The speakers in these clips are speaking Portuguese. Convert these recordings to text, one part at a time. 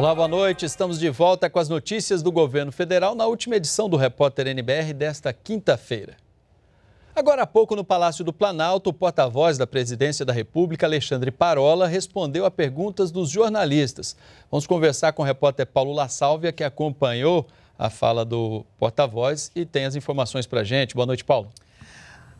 Olá, boa noite. Estamos de volta com as notícias do governo federal na última edição do Repórter NBR desta quinta-feira. Agora há pouco, no Palácio do Planalto, o porta-voz da Presidência da República, Alexandre Parola, respondeu a perguntas dos jornalistas. Vamos conversar com o repórter Paulo La Sálvia, que acompanhou a fala do porta-voz e tem as informações para a gente. Boa noite, Paulo.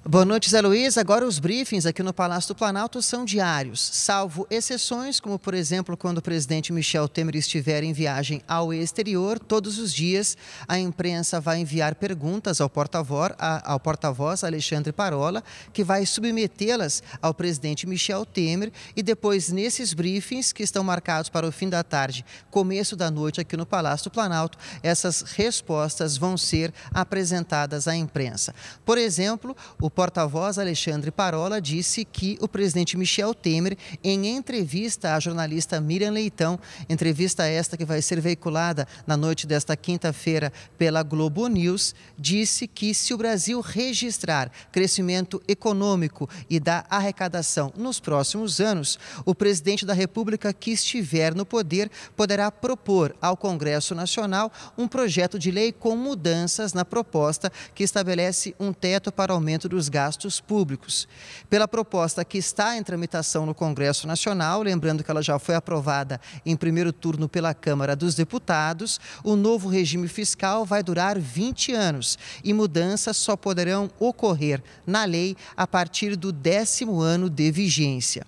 Boa noite, Zé Luiz. Agora os briefings aqui no Palácio do Planalto são diários, salvo exceções, como por exemplo quando o presidente Michel Temer estiver em viagem ao exterior, todos os dias a imprensa vai enviar perguntas ao porta-voz, ao porta-voz Alexandre Parola, que vai submetê-las ao presidente Michel Temer e depois nesses briefings que estão marcados para o fim da tarde, começo da noite aqui no Palácio do Planalto, essas respostas vão ser apresentadas à imprensa. Por exemplo, o o porta-voz Alexandre Parola disse que o presidente Michel Temer, em entrevista à jornalista Miriam Leitão, entrevista esta que vai ser veiculada na noite desta quinta-feira pela Globo News, disse que se o Brasil registrar crescimento econômico e da arrecadação nos próximos anos, o presidente da República que estiver no poder poderá propor ao Congresso Nacional um projeto de lei com mudanças na proposta que estabelece um teto para aumento dos os gastos públicos. Pela proposta que está em tramitação no Congresso Nacional, lembrando que ela já foi aprovada em primeiro turno pela Câmara dos Deputados, o novo regime fiscal vai durar 20 anos e mudanças só poderão ocorrer na lei a partir do décimo ano de vigência.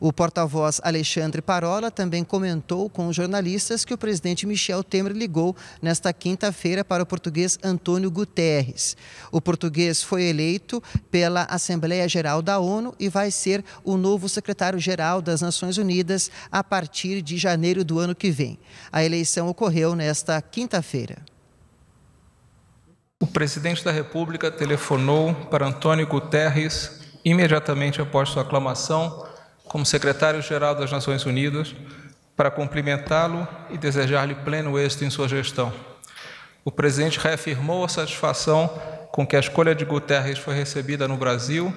O porta-voz Alexandre Parola também comentou com jornalistas que o presidente Michel Temer ligou nesta quinta-feira para o português Antônio Guterres. O português foi eleito pela Assembleia Geral da ONU e vai ser o novo secretário-geral das Nações Unidas a partir de janeiro do ano que vem. A eleição ocorreu nesta quinta-feira. O presidente da República telefonou para Antônio Guterres imediatamente após sua aclamação como secretário-geral das Nações Unidas para cumprimentá-lo e desejar-lhe pleno êxito em sua gestão. O presidente reafirmou a satisfação com que a escolha de Guterres foi recebida no Brasil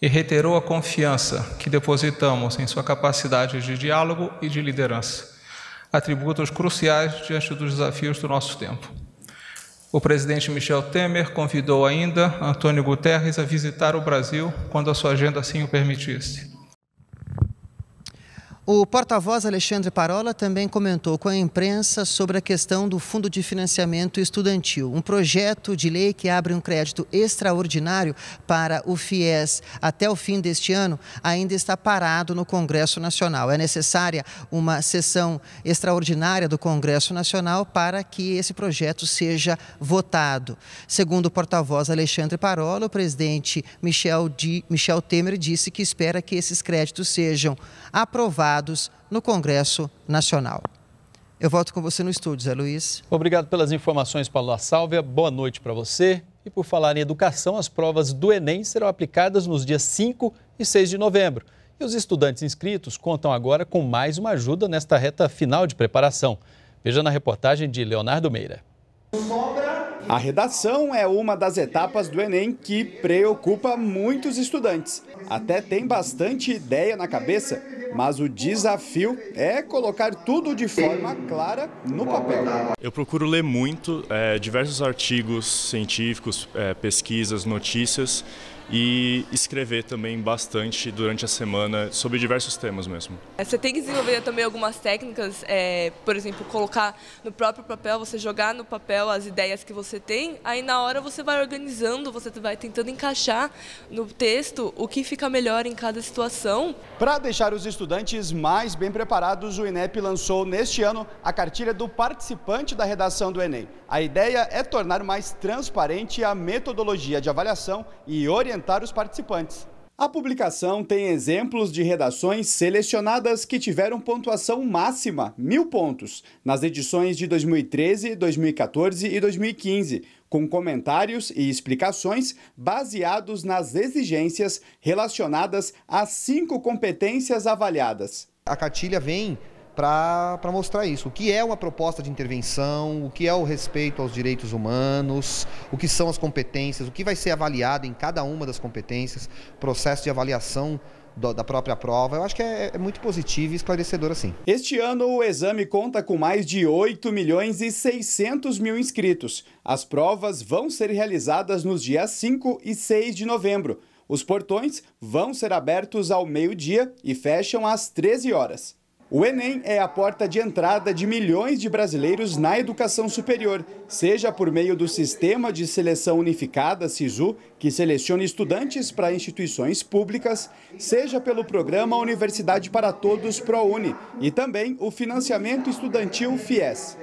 e reiterou a confiança que depositamos em sua capacidade de diálogo e de liderança, atributos cruciais diante dos desafios do nosso tempo. O presidente Michel Temer convidou ainda Antônio Guterres a visitar o Brasil quando a sua agenda assim o permitisse. O porta-voz Alexandre Parola também comentou com a imprensa sobre a questão do Fundo de Financiamento Estudantil, um projeto de lei que abre um crédito extraordinário para o FIES até o fim deste ano, ainda está parado no Congresso Nacional. É necessária uma sessão extraordinária do Congresso Nacional para que esse projeto seja votado. Segundo o porta-voz Alexandre Parola, o presidente Michel, Michel Temer disse que espera que esses créditos sejam aprovados no Congresso Nacional. Eu volto com você no estúdio, Zé Luiz. Obrigado pelas informações, Paulo Sálvia. Boa noite para você. E por falar em educação, as provas do Enem serão aplicadas nos dias 5 e 6 de novembro. E os estudantes inscritos contam agora com mais uma ajuda nesta reta final de preparação. Veja na reportagem de Leonardo Meira. A redação é uma das etapas do Enem que preocupa muitos estudantes. Até tem bastante ideia na cabeça, mas o desafio é colocar tudo de forma clara no papel. Eu procuro ler muito, é, diversos artigos científicos, é, pesquisas, notícias e escrever também bastante durante a semana sobre diversos temas mesmo. É, você tem que desenvolver também algumas técnicas, é, por exemplo, colocar no próprio papel, você jogar no papel as ideias que você tem, aí na hora você vai organizando, você vai tentando encaixar no texto o que fica melhor em cada situação. Para deixar os estudantes mais bem preparados, o INEP lançou neste ano a cartilha do participante da redação do Enem. A ideia é tornar mais transparente a metodologia de avaliação e orientação orientar os participantes. A publicação tem exemplos de redações selecionadas que tiveram pontuação máxima, mil pontos, nas edições de 2013, 2014 e 2015, com comentários e explicações baseados nas exigências relacionadas às cinco competências avaliadas. A cartilha vem para mostrar isso. O que é uma proposta de intervenção, o que é o respeito aos direitos humanos, o que são as competências, o que vai ser avaliado em cada uma das competências, processo de avaliação da própria prova. Eu acho que é, é, muito positivo e esclarecedor assim. Este ano, o exame conta com mais de 8 milhões e 600 mil inscritos. As provas vão ser realizadas nos dias 5 e 6 de novembro. Os portões vão ser abertos ao meio-dia e fecham às 13 horas. O Enem é a porta de entrada de milhões de brasileiros na educação superior, seja por meio do Sistema de Seleção Unificada, SISU, que seleciona estudantes para instituições públicas, seja pelo programa Universidade para Todos ProUni e também o financiamento estudantil FIES.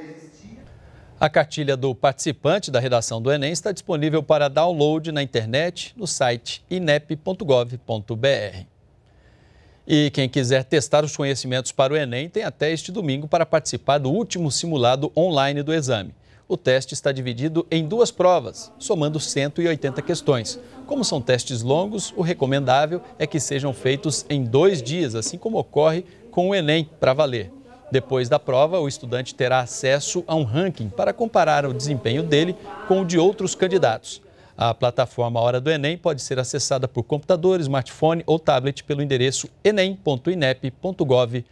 A cartilha do participante da redação do Enem está disponível para download na internet no site inep.gov.br. E quem quiser testar os conhecimentos para o Enem tem até este domingo para participar do último simulado online do exame. O teste está dividido em duas provas, somando 180 questões. Como são testes longos, o recomendável é que sejam feitos em dois dias, assim como ocorre com o Enem para valer. Depois da prova, o estudante terá acesso a um ranking para comparar o desempenho dele com o de outros candidatos. A plataforma Hora do Enem pode ser acessada por computador, smartphone ou tablet pelo endereço enem.inep.gov.br.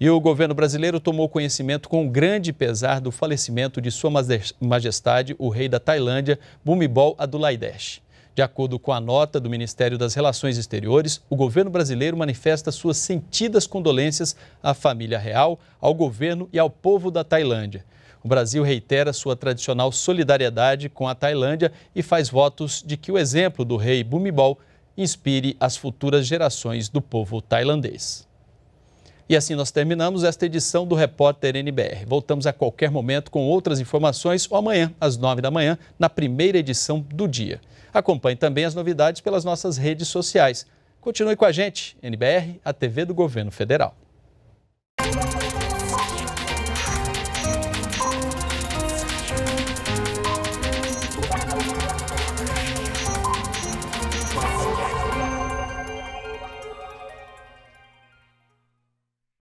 E o governo brasileiro tomou conhecimento com grande pesar do falecimento de Sua Majestade, o rei da Tailândia, Bumibol Adulaidesh. De acordo com a nota do Ministério das Relações Exteriores, o governo brasileiro manifesta suas sentidas condolências à família real, ao governo e ao povo da Tailândia. O Brasil reitera sua tradicional solidariedade com a Tailândia e faz votos de que o exemplo do rei Bumibol inspire as futuras gerações do povo tailandês. E assim nós terminamos esta edição do Repórter NBR. Voltamos a qualquer momento com outras informações ou amanhã, às nove da manhã, na primeira edição do dia. Acompanhe também as novidades pelas nossas redes sociais. Continue com a gente, NBR, a TV do Governo Federal.